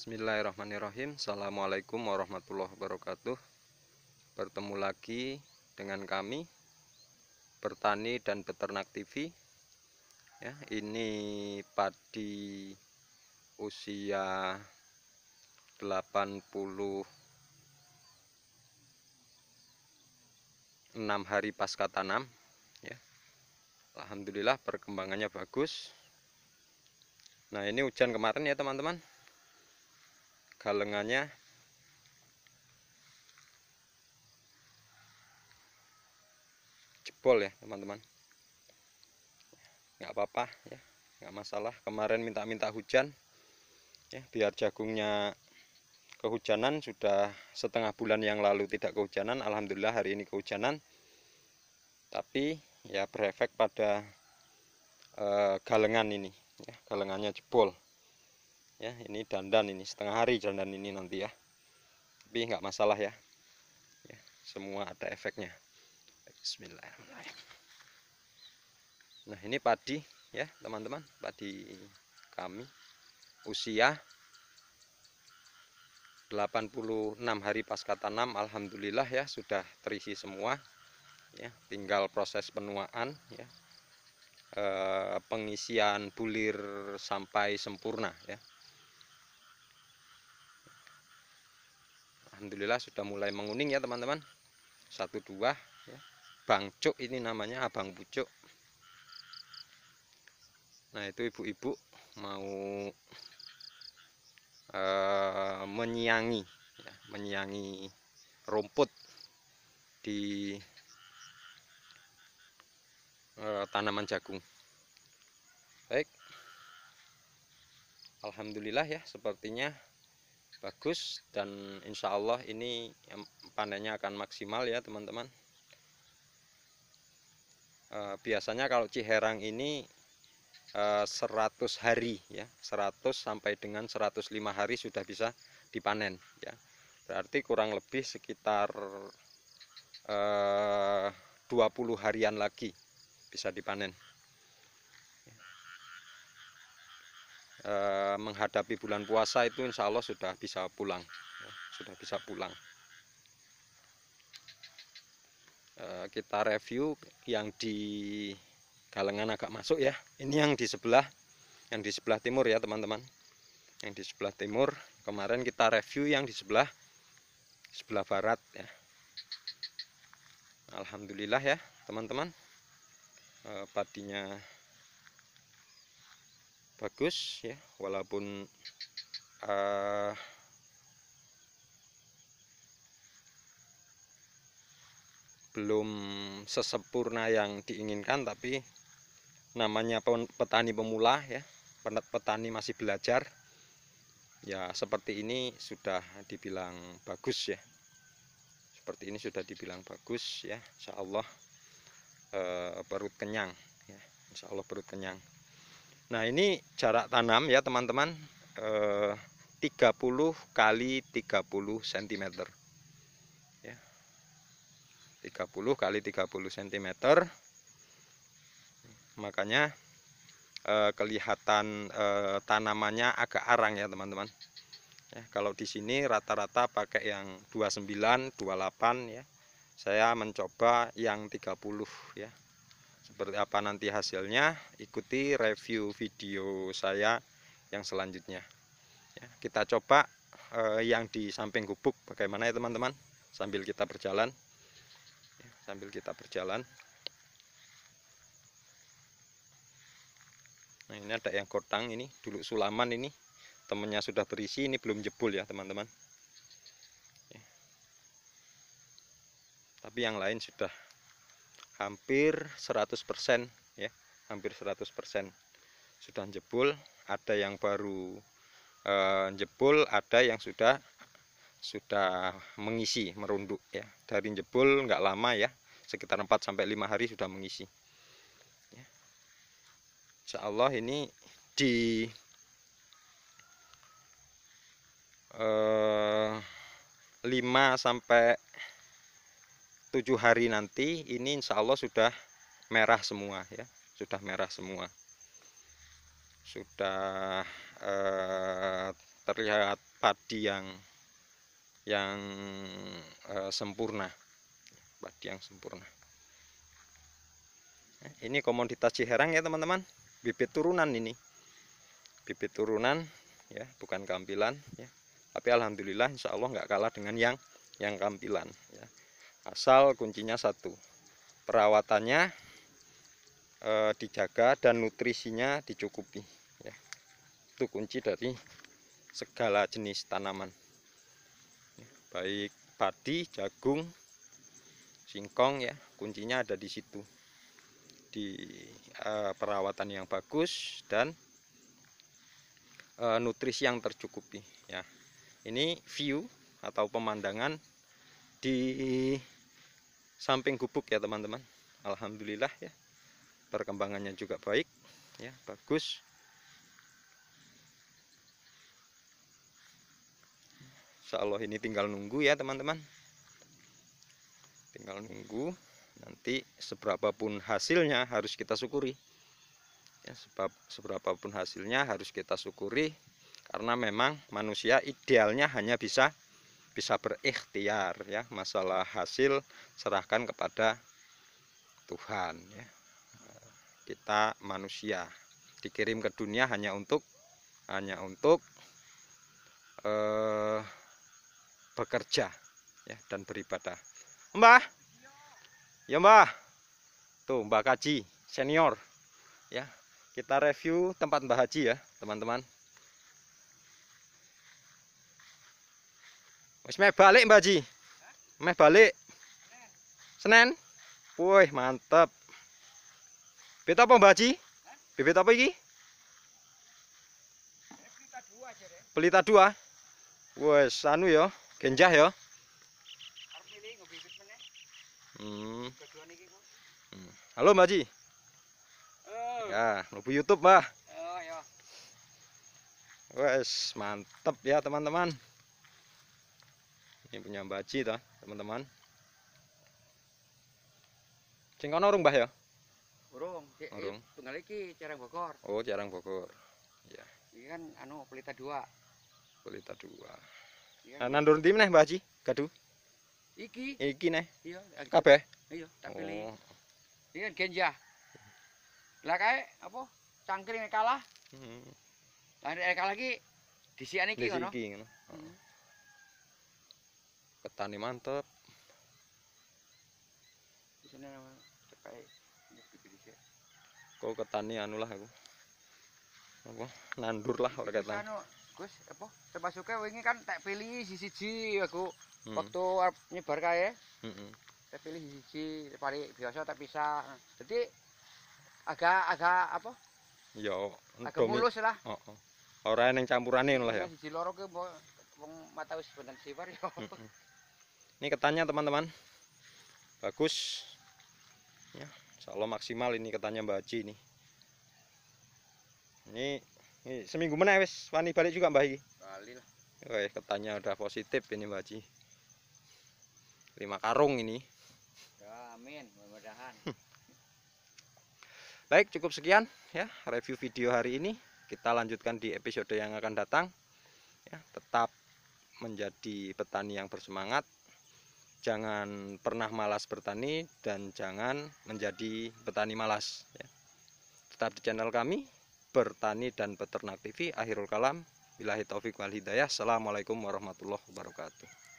Bismillahirrahmanirrahim Assalamualaikum warahmatullahi wabarakatuh Bertemu lagi dengan kami Bertani dan Peternak TV ya, Ini padi usia 86 hari pasca tanam ya. Alhamdulillah perkembangannya bagus Nah ini hujan kemarin ya teman-teman galengannya jebol ya teman-teman nggak apa-apa ya nggak masalah kemarin minta-minta hujan ya biar jagungnya kehujanan sudah setengah bulan yang lalu tidak kehujanan Alhamdulillah hari ini kehujanan tapi ya berefek pada e, galengan ini ya galengannya jebol ya ini dandan ini setengah hari dandan ini nanti ya tapi nggak masalah ya. ya semua ada efeknya Bismillahirrahmanirrahim nah ini padi ya teman-teman padi kami usia 86 hari pasca tanam Alhamdulillah ya sudah terisi semua ya tinggal proses penuaan ya e, pengisian bulir sampai sempurna ya Alhamdulillah sudah mulai menguning ya teman-teman satu dua ya. bangcuk ini namanya abang pucuk nah itu ibu-ibu mau uh, menyiangi ya, menyiangi rumput di uh, tanaman jagung baik Alhamdulillah ya sepertinya bagus dan insya Allah ini panennya akan maksimal ya teman-teman e, biasanya kalau ciherang ini e, eh, 100 hari ya 100 sampai dengan 105 hari sudah bisa dipanen ya berarti kurang lebih sekitar e, eh, 20 harian lagi bisa dipanen Eh, menghadapi bulan puasa itu insya Allah sudah bisa pulang ya, sudah bisa pulang eh, kita review yang di galengan agak masuk ya ini yang di sebelah yang di sebelah timur ya teman-teman yang di sebelah timur kemarin kita review yang di sebelah sebelah barat ya Alhamdulillah ya teman-teman eh, padinya -teman bagus ya walaupun uh, belum sesempurna yang diinginkan tapi namanya petani pemula ya petani masih belajar ya seperti ini sudah dibilang bagus ya seperti ini sudah dibilang bagus ya Insya Allah eh, perut kenyang ya Insya Allah perut kenyang Nah ini jarak tanam ya teman-teman eh, 30 kali 30 cm ya. 30 kali 30 cm makanya eh, kelihatan eh, tanamannya agak arang ya teman-teman ya, kalau di sini rata-rata pakai yang 29 28 ya saya mencoba yang 30 ya seperti apa nanti hasilnya ikuti review video saya yang selanjutnya ya, kita coba eh, yang di samping gubuk bagaimana ya teman-teman sambil kita berjalan ya, sambil kita berjalan nah ini ada yang kotang ini dulu sulaman ini temennya sudah berisi ini belum jebul ya teman-teman ya. tapi yang lain sudah hampir 100% ya hampir 100% sudah jebol ada yang baru e, eh, jebol ada yang sudah sudah mengisi merunduk ya dari jebol nggak lama ya sekitar 4 sampai 5 hari sudah mengisi ya. Insya Allah ini di eh, 5 sampai tujuh hari nanti ini insya Allah sudah merah semua ya sudah merah semua sudah eh, terlihat padi yang yang eh, sempurna padi yang sempurna eh, ini komoditas Ciherang ya teman-teman bibit turunan ini bibit turunan ya bukan kampilan ya tapi alhamdulillah insya Allah nggak kalah dengan yang yang kampilan ya asal kuncinya satu perawatannya e, dijaga dan nutrisinya dicukupi ya itu kunci dari segala jenis tanaman ya, baik padi jagung singkong ya kuncinya ada di situ di e, perawatan yang bagus dan e, nutrisi yang tercukupi ya ini view atau pemandangan di samping gubuk ya teman-teman Alhamdulillah ya perkembangannya juga baik ya bagus Insya Allah ini tinggal nunggu ya teman-teman tinggal nunggu nanti seberapapun hasilnya harus kita syukuri ya sebab seberapapun hasilnya harus kita syukuri karena memang manusia idealnya hanya bisa bisa berikhtiar ya masalah hasil serahkan kepada Tuhan ya kita manusia dikirim ke dunia hanya untuk hanya untuk eh, bekerja ya dan beribadah Mbah ya Mbah tuh Mbah Kaji senior ya kita review tempat Mbah Haji ya teman-teman Wis meh balik Mbak Ji. Meh balik. Senen. Woi, mantap. Bibit apa Mbak Ji? Bibit apa iki? Pelita dua. Wes anu ya, genjah ya. Hmm. Halo Mbak Ji. Ya, mlebu YouTube, Mbah. Oh, iya. Wes, mantep ya, teman-teman ini punya Baci ta teman-teman Cingkono urung Mbah ya? Urung. Urung. Tunggal iki jarang Bogor. Oh, jarang Bogor. Ya. Ini kan anu pelita dua. Pelita dua. Ya. Nah, nandur ndi Mbah Haji? Gaduh. Iki. Iki nih. Iya. Kabeh. Iya, tak pilih. Oh. Ini kan genja. Lah kayak apa? Cangkring kalah. Heeh. Hmm. Lah kalah iki disikan iki ngono. Disikan hmm. iki petani mantep di sini nama cekai kau ketani anu lah aku apa nandur lah orang kata anu Gus apa sepasuke wingi oh, kan tak pilih sisi siji aku hmm. waktu nyebar kae heeh tak pilih sisi siji pari biasa tak pisah jadi agak agak apa ya agak mulus lah oh, oh. orang yang campurane lah ya siji loro ki wong mata wis bener siwar yo heeh ini ketannya teman-teman bagus ya Allah maksimal ini ketannya Mbak Haji ini ini, ini seminggu mana wes wani balik juga Mbak Haji balik lah Oke, ketannya udah positif ini Mbak Haji lima karung ini ya, amin mudah-mudahan hmm. baik cukup sekian ya review video hari ini kita lanjutkan di episode yang akan datang ya tetap menjadi petani yang bersemangat jangan pernah malas bertani dan jangan menjadi petani malas ya. tetap di channel kami bertani dan peternak TV akhirul kalam bilahi taufiq wal hidayah assalamualaikum warahmatullahi wabarakatuh